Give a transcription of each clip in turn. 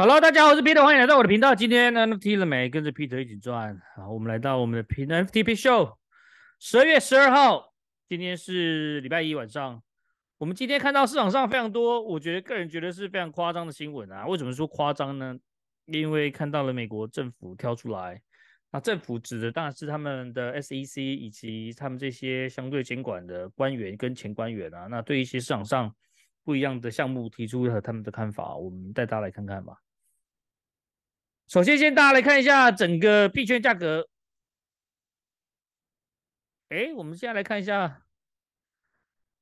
Hello，大家好，我是 Peter，欢迎来到我的频道。今天 NFT 了没？跟着 Peter 一起转。好，我们来到我们的 n f t p Show，十二月十二号，今天是礼拜一晚上。我们今天看到市场上非常多，我觉得个人觉得是非常夸张的新闻啊。为什么说夸张呢？因为看到了美国政府跳出来，那政府指的当然是他们的 SEC 以及他们这些相对监管的官员跟前官员啊。那对一些市场上不一样的项目提出他们的看法，我们带大家来看看吧。首先，先大家来看一下整个币圈价格。哎，我们现在来看一下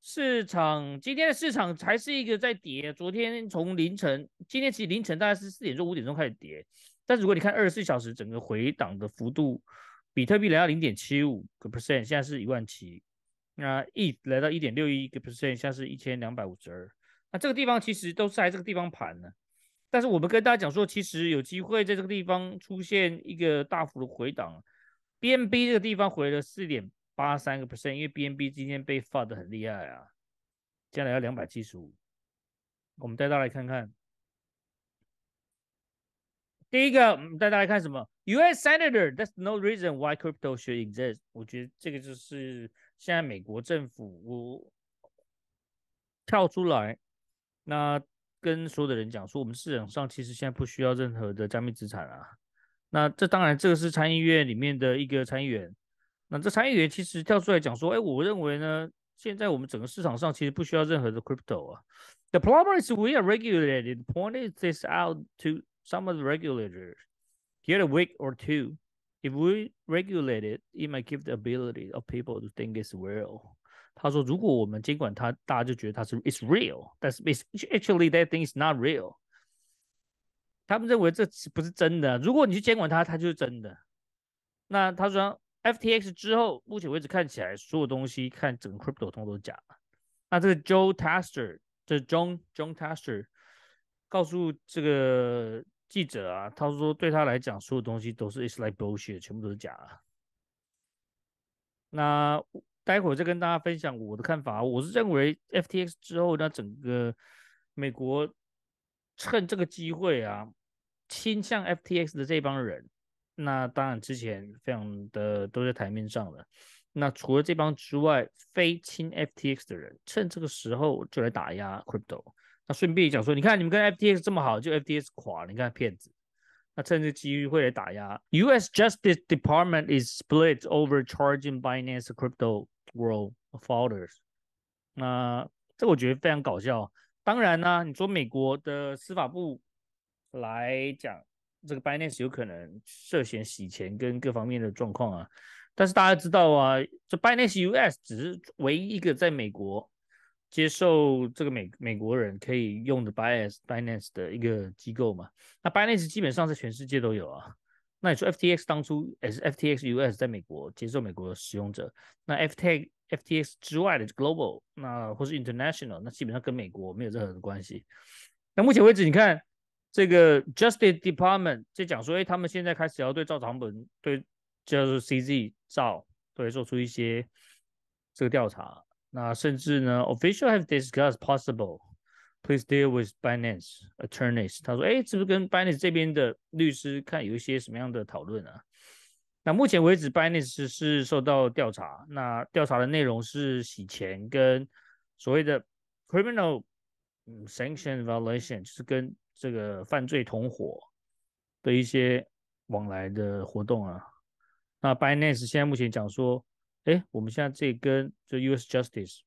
市场，今天的市场还是一个在跌。昨天从凌晨，今天其实凌晨大概是四点钟、五点钟开始跌。但如果你看二十四小时整个回档的幅度，比特币来到零点七五个 percent，现在是一万七；那一来到一点六一个 percent，现在是一千两百五十二。那这个地方其实都是在这个地方盘的。但是我们跟大家讲说，其实有机会在这个地方出现一个大幅的回档，BNB 这个地方回了四点八三个 percent，因为 BNB 今天被发得的很厉害啊，将来要两百七十五。我们带大家来看看，第一个带大家看什么？US Senator，There's no reason why crypto should exist。我觉得这个就是现在美国政府跳出来，那。跟所有的人讲说，我们市场上其实现在不需要任何的加密资产啊。那这当然，这个是参议院里面的一个参议员。那这参议员其实跳出来讲说，哎，我认为呢，现在我们整个市场上其实不需要任何的 crypto 啊。The problem is we are regulated. Pointed this out to some of the regulators. Get a week or two. If we regulate it, it might give the ability of people to think it's real. 他说：“如果我们监管它，大家就觉得它是 is t real，但是 is actually that thing is not real。他们认为这是不是真的？如果你去监管它，它就是真的。那他说，FTX 之后，目前为止看起来所有东西，看整个 crypto 通都是假。那这个 Joe Tester，这 John John Tester 告诉这个记者啊，他说对他来讲，所有东西都是 is t like bullshit，全部都是假。那。”待会儿再跟大家分享我的看法。我是认为，FTX 之后，那整个美国趁这个机会啊，倾向 FTX 的这帮人，那当然之前非常的都在台面上了。那除了这帮之外，非亲 FTX 的人，趁这个时候就来打压 crypto。那顺便讲说，你看你们跟 FTX 这么好，就 FTX 垮了，你看骗子。那趁这机会来打压。U.S. Justice Department is split over charging Binance crypto. World folders，那这我觉得非常搞笑。当然呢，你说美国的司法部来讲，这个 Binance 有可能涉嫌洗钱跟各方面的状况啊。但是大家知道啊，这 Binance US 只是唯一一个在美国接受这个美美国人可以用的 Binance Binance 的一个机构嘛。那 Binance 基本上在全世界都有啊。那你说，FTX 当初是 FTX US 在美国接受美国的使用者，那 FTX 之外的 Global 那或是 International，那基本上跟美国没有任何的关系。那目前为止，你看这个 Justice Department 在讲说，哎，他们现在开始要对赵长本对就是 CZ 赵，对做出一些这个调查。那甚至呢，Official have discussed possible。Please deal with Binance attorneys。他说：“哎，是不是跟 Binance 这边的律师看有一些什么样的讨论啊？”那目前为止，Binance 是受到调查。那调查的内容是洗钱跟所谓的 criminal sanction violation，就是跟这个犯罪同伙的一些往来的活动啊。那 Binance 现在目前讲说：“哎，我们现在这跟就 US Justice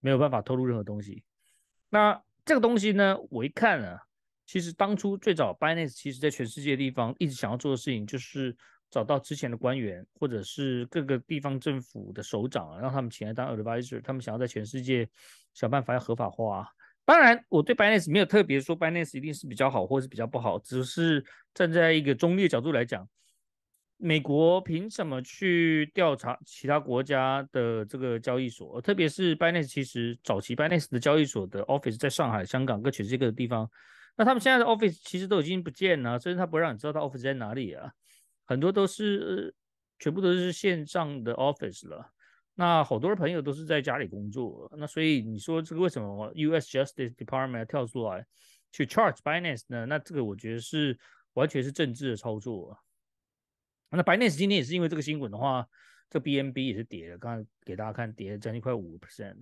没有办法透露任何东西。”那这个东西呢，我一看啊，其实当初最早，binance 其实在全世界地方一直想要做的事情，就是找到之前的官员或者是各个地方政府的首长，啊，让他们请来当 advisor，他们想要在全世界想办法要合法化。啊。当然，我对 binance 没有特别说 binance 一定是比较好或者是比较不好，只是站在一个中立的角度来讲。美国凭什么去调查其他国家的这个交易所？特别是 Binance，其实早期 Binance 的交易所的 office 在上海、香港各取这个地方，那他们现在的 office 其实都已经不见了，所以他不让你知道他 office 在哪里啊？很多都是全部都是线上的 office 了。那好多的朋友都是在家里工作，那所以你说这个为什么 US Justice Department 跳出来去 charge Binance 呢？那这个我觉得是完全是政治的操作。那 Binance 今天也是因为这个新闻的话，这 BMB 也是跌的。刚刚给大家看，跌了将近快五 percent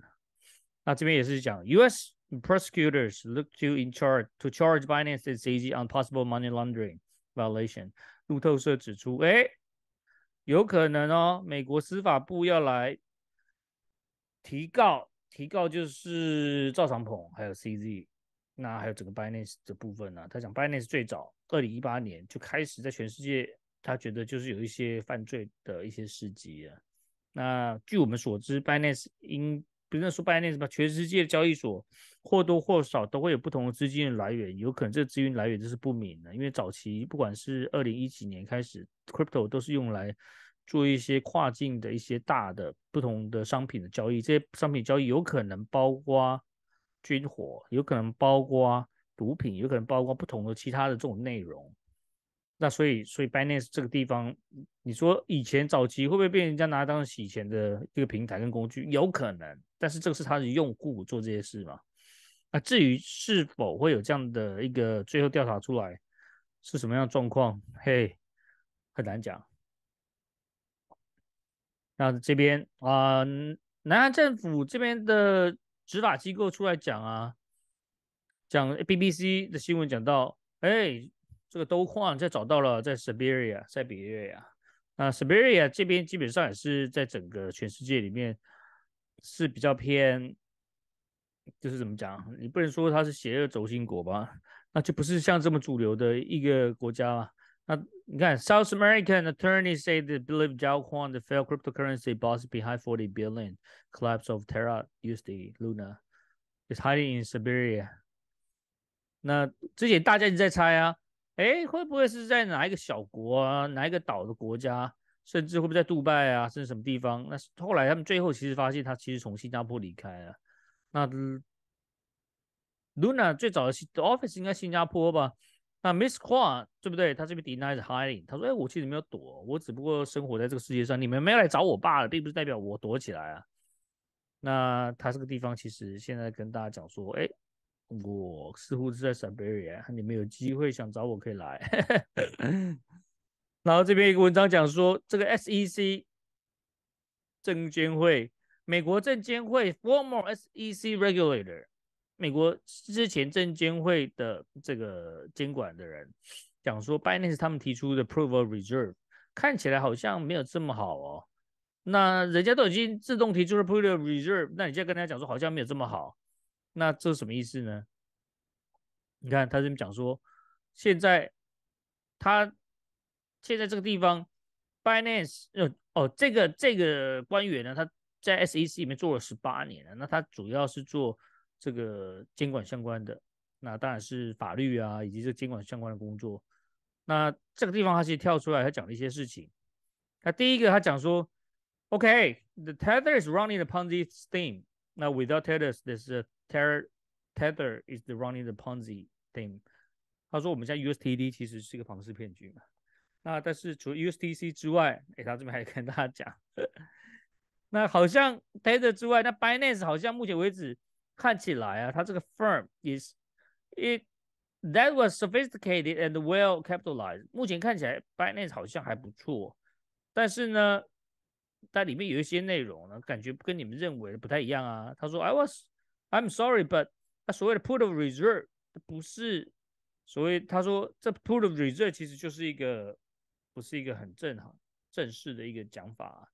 那这边也是讲 US prosecutors look to in charge to charge Binance and CZ on possible money laundering violation。路透社指出，哎，有可能哦，美国司法部要来提告，提告就是赵长鹏还有 CZ，那还有整个 Binance 的部分呢。他讲 Binance 最早二零一八年就开始在全世界。他觉得就是有一些犯罪的一些事迹啊。那据我们所知，Binance 因不是说 Binance 吧，全世界交易所或多或少都会有不同的资金来源，有可能这个资金来源就是不明的。因为早期不管是二零一几年开始，Crypto 都是用来做一些跨境的一些大的不同的商品的交易，这些商品交易有可能包括军火，有可能包括毒品，有可能包括不同的其他的这种内容。那所以，所以 Binance 这个地方，你说以前早期会不会被人家拿当洗钱的一个平台跟工具？有可能，但是这个是他的用户做这些事嘛？那至于是否会有这样的一个最后调查出来是什么样状况，嘿，很难讲。那这边啊，南韩政府这边的执法机构出来讲啊，讲 BBC 的新闻讲到，哎。这个都矿再找到了，在 Siberia，在比约呀。那 Siberia 这边基本上也是在整个全世界里面是比较偏，就是怎么讲？你不能说它是邪恶轴心国吧？那就不是像这么主流的一个国家了。那你看 South American attorneys say they believe Zhou Huang, the failed cryptocurrency boss behind 40 billion collapse of Terra, used Luna is hiding in Siberia。那之前大家一直在猜啊。哎，会不会是在哪一个小国啊，哪一个岛的国家，甚至会不会在杜拜啊，甚至什么地方？那后来他们最后其实发现，他其实从新加坡离开了。那 Luna 最早的 office 应该新加坡吧？那 Miss Kwa n 对不对？他这边 denies hiding，他说：哎，我其实没有躲，我只不过生活在这个世界上。你们没来找我罢了，并不是代表我躲起来啊。那他这个地方其实现在跟大家讲说：哎。我似乎是在 s i b e r i a 你没有机会想找我可以来。然后这边一个文章讲说，这个 SEC，证监会，美国证监会，former SEC regulator，美国之前证监会的这个监管的人讲说，Binance 他们提出的 Proof of Reserve 看起来好像没有这么好哦。那人家都已经自动提出 Proof of Reserve，那你再跟大家讲说好像没有这么好。那这是什么意思呢？你看他这边讲说，现在他现在这个地方，finance 呃哦，这个这个官员呢，他在 SEC 里面做了十八年了。那他主要是做这个监管相关的，那当然是法律啊，以及这监管相关的工作。那这个地方他其实跳出来，他讲了一些事情。那第一个他讲说，OK，the tether is running the Ponzi s t h e m e 那 without tether，there's a Tether Tether is running the Ponzi thing，他说我们现在 u s d 其实是一个庞氏骗局嘛。那但是除了 USDC 之外，诶，他这边还跟大家讲，那好像 Tether 之外，那 Binance 好像目前为止看起来啊，它这个 firm is it that was sophisticated and well capitalized。目前看起来 Binance 好像还不错，但是呢，它里面有一些内容呢，感觉跟你们认为的不太一样啊。他说 I was I'm sorry, but 他所谓的 p u t of reserve 不是所谓他说这 p u t of reserve 其实就是一个不是一个很正哈正式的一个讲法，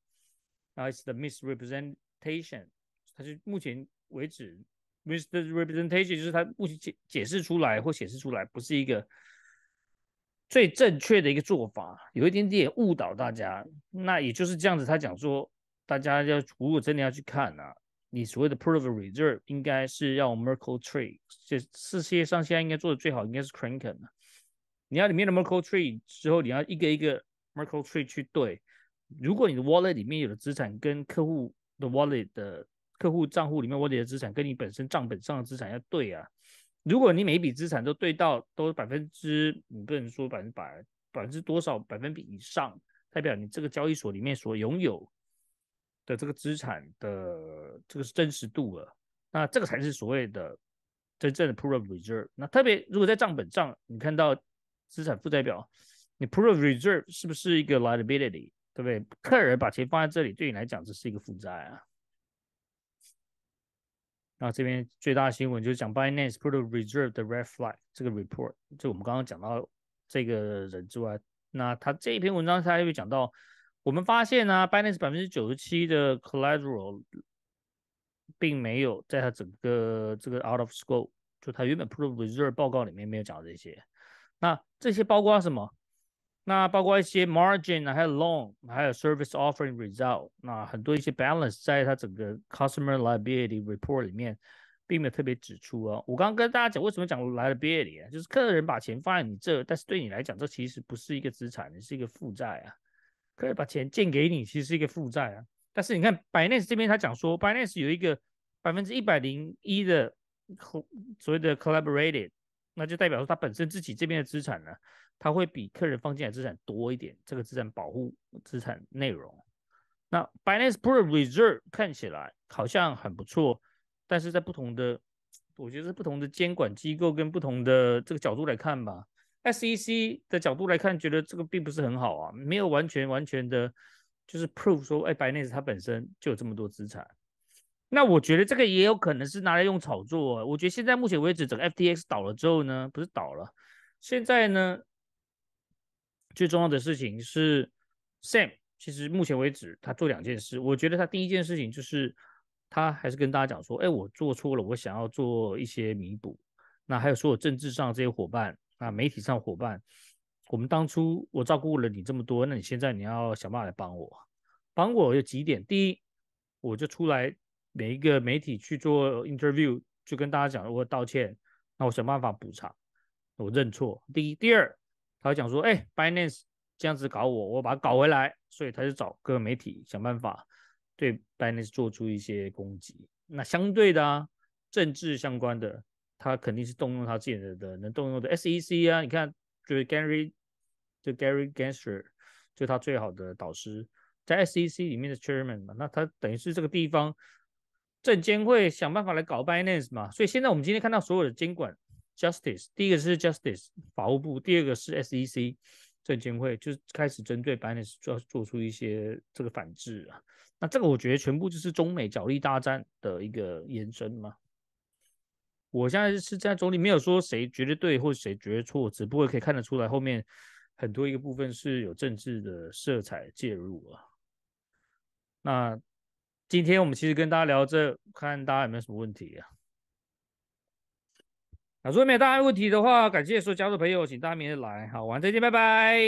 然后 i the s t misrepresentation，它是目前为止 misrepresentation 就是他目前解解释出来或显示出来不是一个最正确的一个做法，有一点点误导大家。那也就是这样子，他讲说大家要如果真的要去看啊，你所谓的 p r o v of reserve 应该是要 Merkel tree，这世界上现在应该做的最好应该是 c r a n k e n 你要里面的 Merkel tree，之后你要一个一个 Merkel tree 去对。如果你的 wallet 里面有的资产跟客户的 wallet 的客户账户里面 wallet 的资产跟你本身账本上的资产要对啊。如果你每一笔资产都对到都百分之，你不能说百分之百，百分之多少百分比以上，代表你这个交易所里面所拥有。的这个资产的这个是真实度了，那这个才是所谓的真正的 pro of reserve。那特别如果在账本上，你看到资产负债表，你 pro of reserve 是不是一个 liability？对不对？客人把钱放在这里，对你来讲这是一个负债啊。那这边最大的新闻就是讲 Binance pro v e reserve 的 red flag 这个 report，就我们刚刚讲到这个人之外，那他这一篇文章他又讲到。我们发现呢，balance 百分之九十七的 collateral 并没有在它整个这个 out of scope，就它原本 p r o v e reserve 报告里面没有讲这些。那这些包括什么？那包括一些 margin 啊，还有 loan，还有 service offering result。那很多一些 balance 在它整个 customer liability report 里面并没有特别指出啊。我刚刚跟大家讲，为什么讲 liability 啊？就是客人把钱放在你这，但是对你来讲，这其实不是一个资产，你是一个负债啊。可以把钱借给你，其实是一个负债啊。但是你看，Binance 这边他讲说，Binance 有一个百分之一百零一的所谓的 collaborated，那就代表说他本身自己这边的资产呢，他会比客人放进来资产多一点，这个资产保护资产内容。那 Binance Pro Reserve 看起来好像很不错，但是在不同的，我觉得是不同的监管机构跟不同的这个角度来看吧。SEC 的角度来看，觉得这个并不是很好啊，没有完全完全的，就是 prove 说，哎，Binance 它本身就有这么多资产。那我觉得这个也有可能是拿来用炒作。我觉得现在目前为止，整个 FTX 倒了之后呢，不是倒了，现在呢，最重要的事情是 Sam。其实目前为止，他做两件事，我觉得他第一件事情就是，他还是跟大家讲说，哎，我做错了，我想要做一些弥补。那还有所有政治上这些伙伴。那媒体上伙伴，我们当初我照顾了你这么多，那你现在你要想办法来帮我，帮我有几点：第一，我就出来每一个媒体去做 interview，就跟大家讲我道歉，那我想办法补偿，我认错。第一，第二，他会讲说，哎，Binance 这样子搞我，我把它搞回来，所以他就找各个媒体想办法对 Binance 做出一些攻击。那相对的，啊。政治相关的。他肯定是动用他自己的的能动用的 SEC 啊，你看，就是 Gary，就 Gary g a n s t e r 就他最好的导师，在 SEC 里面的 Chairman 嘛，那他等于是这个地方证监会想办法来搞 Binance 嘛，所以现在我们今天看到所有的监管 Justice，第一个是 Justice 法务部，第二个是 SEC 证监会，就开始针对 Binance 要做出一些这个反制啊，那这个我觉得全部就是中美角力大战的一个延伸嘛。我现在是在中立，没有说谁绝对对或谁绝对错，只不过可以看得出来，后面很多一个部分是有政治的色彩介入啊。那今天我们其实跟大家聊这，看大家有没有什么问题啊？啊，如果没有大家问题的话，感谢所有加入朋友，请大家明天来，好，晚安，再见，拜拜。